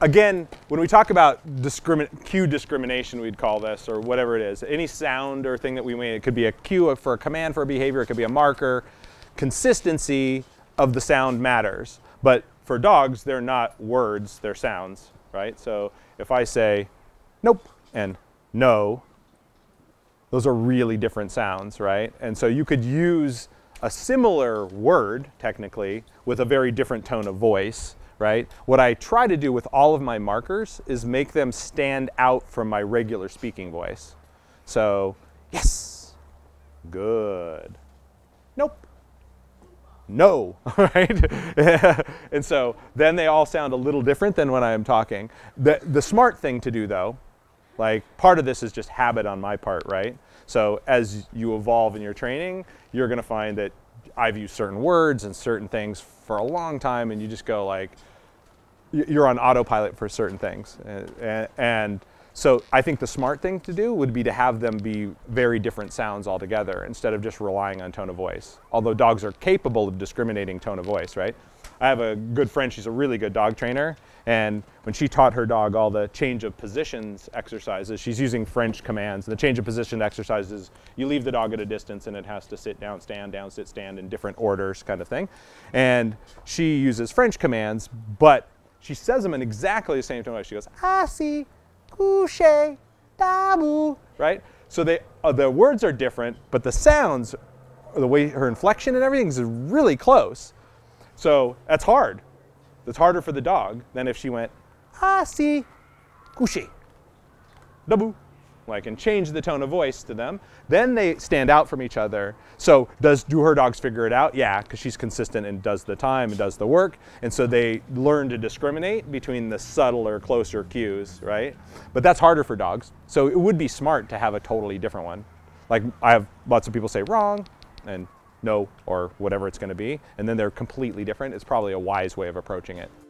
again, when we talk about cue discrimination, we'd call this, or whatever it is, any sound or thing that we made, it could be a cue for a command for a behavior, it could be a marker. Consistency of the sound matters. But for dogs, they're not words, they're sounds, right? So if I say nope and no, those are really different sounds, right? And so you could use a similar word, technically, with a very different tone of voice right? What I try to do with all of my markers is make them stand out from my regular speaking voice. So, yes, good, nope, no, Right. and so then they all sound a little different than when I am talking. The, the smart thing to do though like part of this is just habit on my part, right? So as you evolve in your training, you're gonna find that I've used certain words and certain things for a long time and you just go like, you're on autopilot for certain things. And, so I think the smart thing to do would be to have them be very different sounds altogether instead of just relying on tone of voice. Although dogs are capable of discriminating tone of voice, right? I have a good friend, she's a really good dog trainer, and when she taught her dog all the change of positions exercises, she's using French commands. And the change of position exercises, you leave the dog at a distance and it has to sit down, stand, down, sit, stand in different orders kind of thing. And she uses French commands, but she says them in exactly the same tone. She goes, assis, couché, tabou." right? So they, uh, the words are different, but the sounds, the way her inflection and everything is really close. So that's hard. That's harder for the dog than if she went, ah, si, couché, debout, like, and change the tone of voice to them. Then they stand out from each other. So does do her dogs figure it out? Yeah, because she's consistent and does the time and does the work. And so they learn to discriminate between the subtler, closer cues, right? But that's harder for dogs. So it would be smart to have a totally different one. Like I have lots of people say wrong and no or whatever it's going to be, and then they're completely different. It's probably a wise way of approaching it.